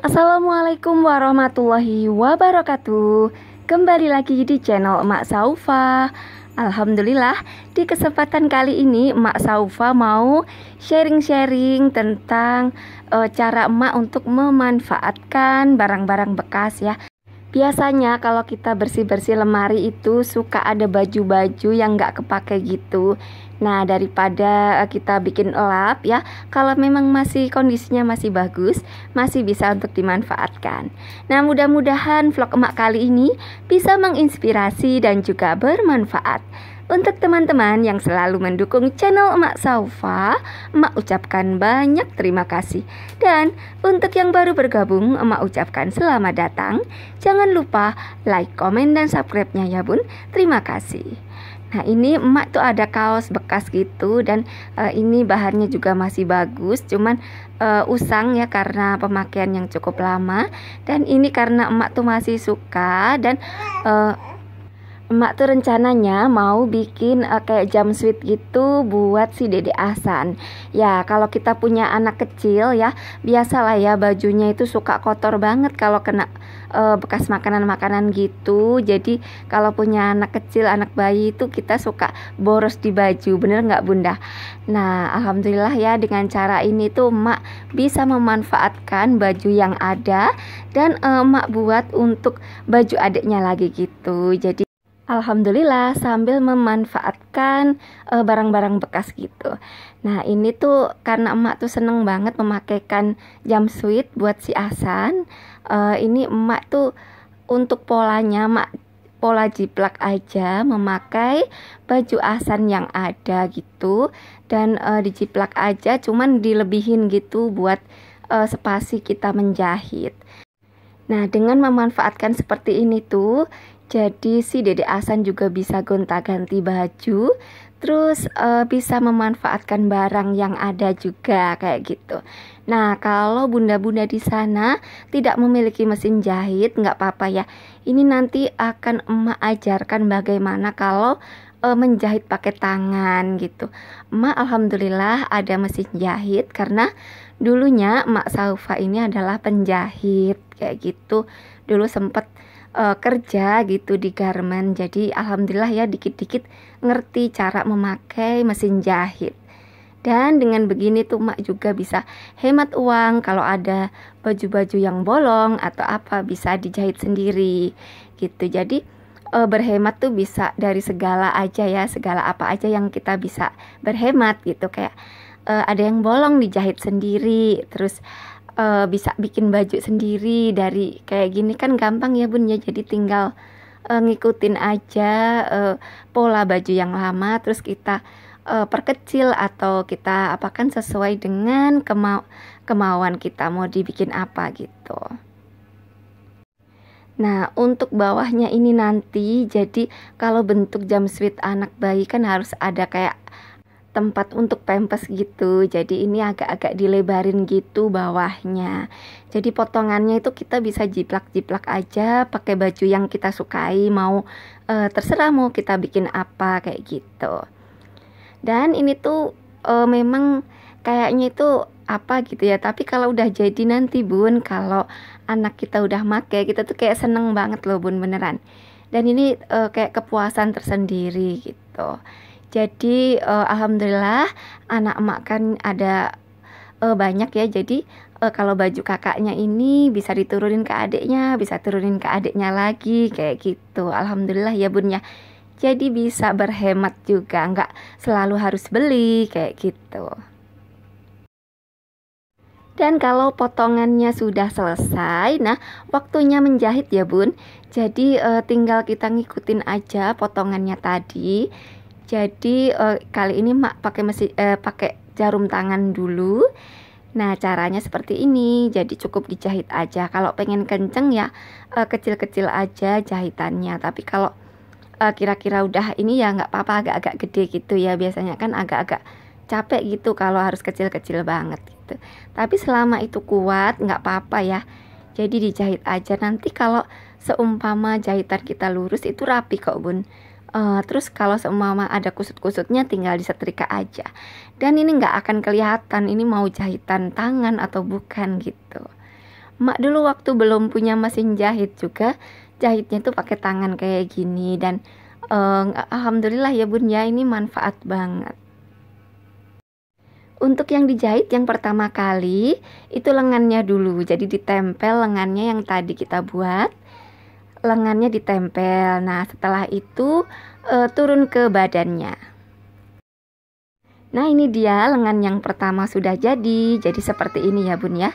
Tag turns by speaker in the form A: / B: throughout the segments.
A: Assalamualaikum warahmatullahi wabarakatuh Kembali lagi di channel Emak Saufa Alhamdulillah di kesempatan kali ini Emak Saufa mau sharing-sharing tentang e, cara emak untuk memanfaatkan barang-barang bekas ya Biasanya kalau kita bersih-bersih lemari itu suka ada baju-baju yang nggak kepake gitu Nah, daripada eh, kita bikin lap ya, kalau memang masih kondisinya masih bagus, masih bisa untuk dimanfaatkan. Nah, mudah-mudahan vlog emak kali ini bisa menginspirasi dan juga bermanfaat. Untuk teman-teman yang selalu mendukung channel Emak Saufa, Emak ucapkan banyak terima kasih. Dan untuk yang baru bergabung, Emak ucapkan selamat datang. Jangan lupa like, komen, dan subscribe-nya ya bun. Terima kasih. Nah ini emak tuh ada kaos bekas gitu dan uh, ini bahannya juga masih bagus, cuman uh, usang ya karena pemakaian yang cukup lama. Dan ini karena emak tuh masih suka dan uh, Emak tuh rencananya mau bikin uh, kayak jam sweet gitu buat si Dede Asan. Ya, kalau kita punya anak kecil ya, biasalah ya bajunya itu suka kotor banget kalau kena uh, bekas makanan-makanan gitu. Jadi, kalau punya anak kecil, anak bayi itu kita suka boros di baju, bener nggak Bunda? Nah, alhamdulillah ya dengan cara ini tuh emak bisa memanfaatkan baju yang ada dan eh, emak buat untuk baju adiknya lagi gitu. Jadi alhamdulillah sambil memanfaatkan e, barang-barang uh, bekas gitu. Nah, ini tuh karena emak tuh seneng banget memakaikan jam sweet buat si Asan. Uh, ini emak tuh untuk polanya emak pola jiplak aja memakai baju asan yang ada gitu dan uh, dijiplak aja cuman dilebihin gitu buat uh, spasi kita menjahit. Nah, dengan memanfaatkan seperti ini tuh, jadi si Dede Asan juga bisa gonta-ganti baju, terus e, bisa memanfaatkan barang yang ada juga kayak gitu. Nah kalau bunda-bunda di sana tidak memiliki mesin jahit, nggak apa-apa ya. Ini nanti akan emak ajarkan bagaimana kalau e, menjahit pakai tangan gitu. Emak alhamdulillah ada mesin jahit karena dulunya emak Saufa ini adalah penjahit kayak gitu. Dulu sempat uh, kerja gitu di garment jadi alhamdulillah ya dikit-dikit ngerti cara memakai mesin jahit dan dengan begini tuh mak juga bisa hemat uang kalau ada baju-baju yang bolong atau apa bisa dijahit sendiri gitu jadi uh, berhemat tuh bisa dari segala aja ya segala apa aja yang kita bisa berhemat gitu kayak uh, ada yang bolong dijahit sendiri terus uh, bisa bikin baju sendiri dari kayak gini kan gampang ya bun ya jadi tinggal uh, ngikutin aja uh, pola baju yang lama terus kita uh, perkecil atau kita apakan sesuai dengan kemau kemauan kita mau dibikin apa gitu. Nah, untuk bawahnya ini nanti, jadi kalau bentuk jam sweet anak bayi kan harus ada kayak tempat untuk pempes gitu. Jadi ini agak-agak dilebarin gitu bawahnya. Jadi potongannya itu kita bisa jiplak-jiplak aja pakai baju yang kita sukai, mau e, terserah mau kita bikin apa kayak gitu. Dan ini tuh e, memang kayaknya itu apa gitu ya tapi kalau udah jadi nanti bun kalau anak kita udah make kita tuh kayak seneng banget loh bun beneran dan ini e, kayak kepuasan tersendiri gitu jadi uh, alhamdulillah anak emak kan ada uh, banyak ya. Jadi uh, kalau baju kakaknya ini bisa diturunin ke adiknya, bisa turunin ke adiknya lagi kayak gitu. Alhamdulillah ya Bun ya. Jadi bisa berhemat juga, nggak selalu harus beli kayak gitu. Dan kalau potongannya sudah selesai, nah waktunya menjahit ya bun. Jadi e, tinggal kita ngikutin aja potongannya tadi. Jadi uh, kali ini mak pakai mesin uh, eh, pakai jarum tangan dulu. Nah, caranya seperti ini. Jadi cukup dijahit aja. Kalau pengen kenceng ya eh, kecil-kecil uh, aja jahitannya. Tapi kalau kira-kira uh, udah ini ya nggak apa-apa agak-agak gede gitu ya. Biasanya kan agak-agak capek gitu kalau harus kecil-kecil banget gitu. Tapi selama itu kuat nggak apa-apa ya. Jadi dijahit aja nanti kalau seumpama jahitan kita lurus itu rapi kok bun Uh, terus kalau semua ada kusut-kusutnya tinggal disetrika aja. Dan ini nggak akan kelihatan ini mau jahitan tangan atau bukan gitu. Mak dulu waktu belum punya mesin jahit juga, jahitnya tuh pakai tangan kayak gini dan uh, alhamdulillah ya Bun ya ini manfaat banget. Untuk yang dijahit yang pertama kali itu lengannya dulu. Jadi ditempel lengannya yang tadi kita buat lengannya ditempel. Nah, setelah itu e, turun ke badannya. Nah, ini dia lengan yang pertama sudah jadi. Jadi seperti ini ya, Bun ya.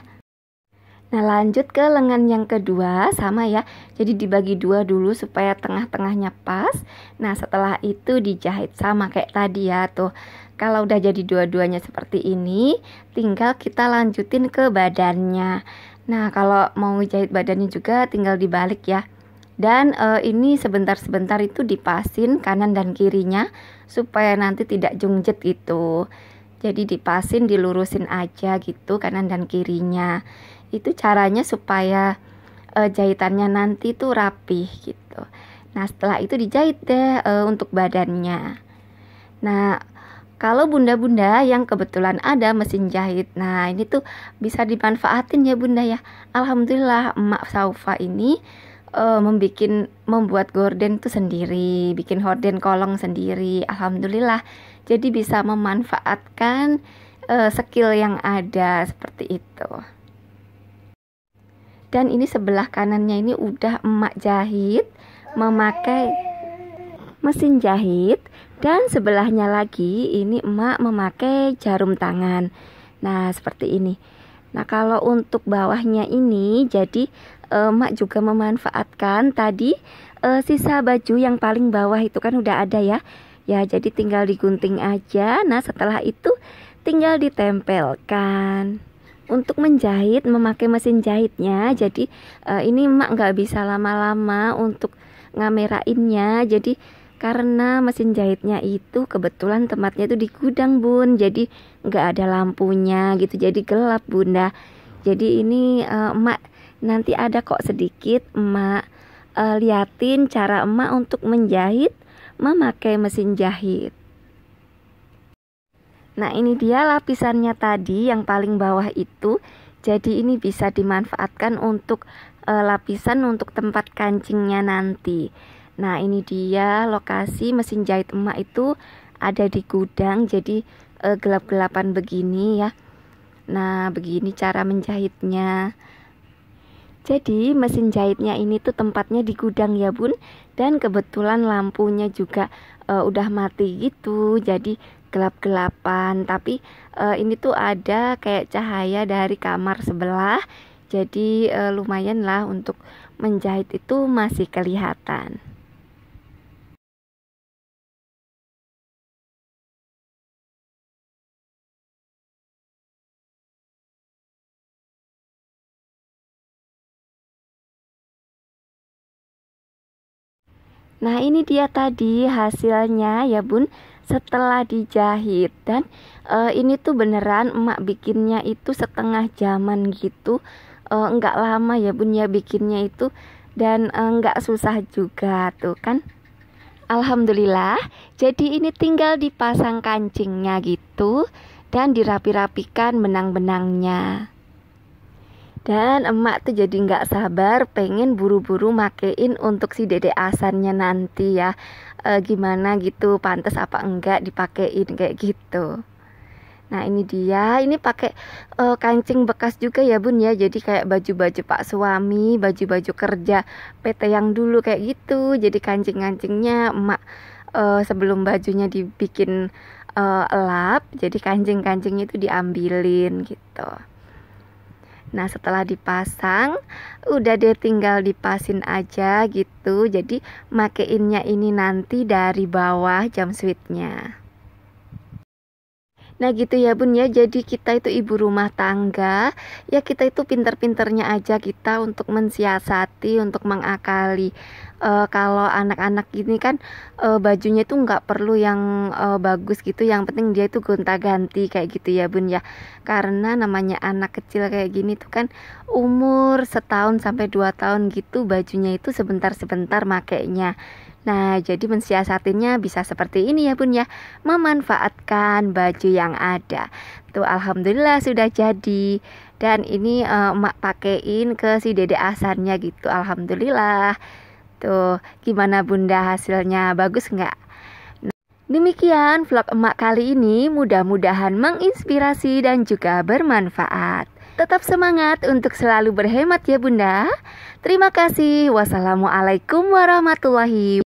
A: Nah, lanjut ke lengan yang kedua sama ya. Jadi dibagi dua dulu supaya tengah-tengahnya pas. Nah, setelah itu dijahit sama kayak tadi ya tuh. Kalau udah jadi dua-duanya seperti ini, tinggal kita lanjutin ke badannya. Nah, kalau mau jahit badannya juga tinggal dibalik ya dan e, ini sebentar-sebentar itu dipasin kanan dan kirinya supaya nanti tidak jungjet gitu jadi dipasin dilurusin aja gitu kanan dan kirinya itu caranya supaya e, jahitannya nanti tuh rapih gitu nah setelah itu dijahit deh e, untuk badannya nah kalau bunda-bunda yang kebetulan ada mesin jahit, nah ini tuh bisa dimanfaatin ya bunda ya. Alhamdulillah emak Saufa ini uh, membikin membuat gorden itu sendiri, bikin horden kolong sendiri. Alhamdulillah. Jadi bisa memanfaatkan uh, skill yang ada seperti itu. Dan ini sebelah kanannya ini udah emak jahit memakai mesin jahit dan sebelahnya lagi ini emak memakai jarum tangan. Nah, seperti ini. Nah, kalau untuk bawahnya ini jadi uh, mak juga memanfaatkan tadi uh, sisa baju yang paling bawah itu kan udah ada ya. Ya, jadi tinggal digunting aja. Nah, setelah itu tinggal ditempelkan. Untuk menjahit memakai mesin jahitnya, jadi uh, ini emak nggak bisa lama-lama untuk ngamerainnya. Jadi karena mesin jahitnya itu kebetulan tempatnya itu di gudang bun, jadi nggak ada lampunya gitu, jadi gelap bunda. Jadi ini uh, emak nanti ada kok sedikit emak e, liatin cara emak untuk menjahit memakai mesin jahit. Nah ini dia lapisannya tadi yang paling bawah itu Jadi ini bisa dimanfaatkan untuk e, lapisan untuk tempat kancingnya nanti Nah ini dia lokasi mesin jahit emak itu ada di gudang Jadi e, gelap-gelapan begini ya Nah begini cara menjahitnya jadi mesin jahitnya ini tuh tempatnya di gudang ya bun Dan kebetulan lampunya juga e, udah mati gitu Jadi gelap-gelapan Tapi e, ini tuh ada kayak cahaya dari kamar sebelah Jadi e, lumayan lah untuk menjahit itu masih kelihatan Nah ini dia tadi hasilnya ya bun setelah dijahit dan e, ini tuh beneran emak bikinnya itu setengah jaman gitu enggak eh, lama ya bun ya bikinnya itu dan enggak eh, susah juga tuh kan Alhamdulillah jadi ini tinggal dipasang kancingnya gitu dan dirapi-rapikan benang-benangnya dan emak tuh jadi nggak sabar pengen buru-buru makein untuk si dede asannya nanti ya e, Gimana gitu pantas apa enggak dipakein kayak gitu Nah ini dia, ini pakai e, kancing bekas juga ya bun ya Jadi kayak baju-baju pak suami, baju-baju kerja PT yang dulu kayak gitu Jadi kancing-kancingnya emak e, sebelum bajunya dibikin e, elap Jadi kancing-kancingnya itu diambilin gitu Nah setelah dipasang udah dia tinggal dipasin aja gitu Jadi makeinnya ini nanti dari bawah jam switchnya Nah gitu ya bun ya, jadi kita itu ibu rumah tangga, ya kita itu pinter-pinternya aja kita untuk mensiasati, untuk mengakali. E, kalau anak-anak ini kan e, bajunya itu nggak perlu yang e, bagus gitu, yang penting dia itu gonta-ganti kayak gitu ya bun ya. Karena namanya anak kecil kayak gini tuh kan umur setahun sampai dua tahun gitu bajunya itu sebentar-sebentar makainya. Nah, jadi mensiasatinya bisa seperti ini ya Bun ya. Memanfaatkan baju yang ada. Tuh alhamdulillah sudah jadi. Dan ini uh, emak pakein ke si Dede asarnya gitu. Alhamdulillah. Tuh, gimana Bunda hasilnya? Bagus nggak? Nah, demikian vlog emak kali ini, mudah-mudahan menginspirasi dan juga bermanfaat. Tetap semangat untuk selalu berhemat ya bunda. Terima kasih. Wassalamualaikum warahmatullahi wabarakatuh.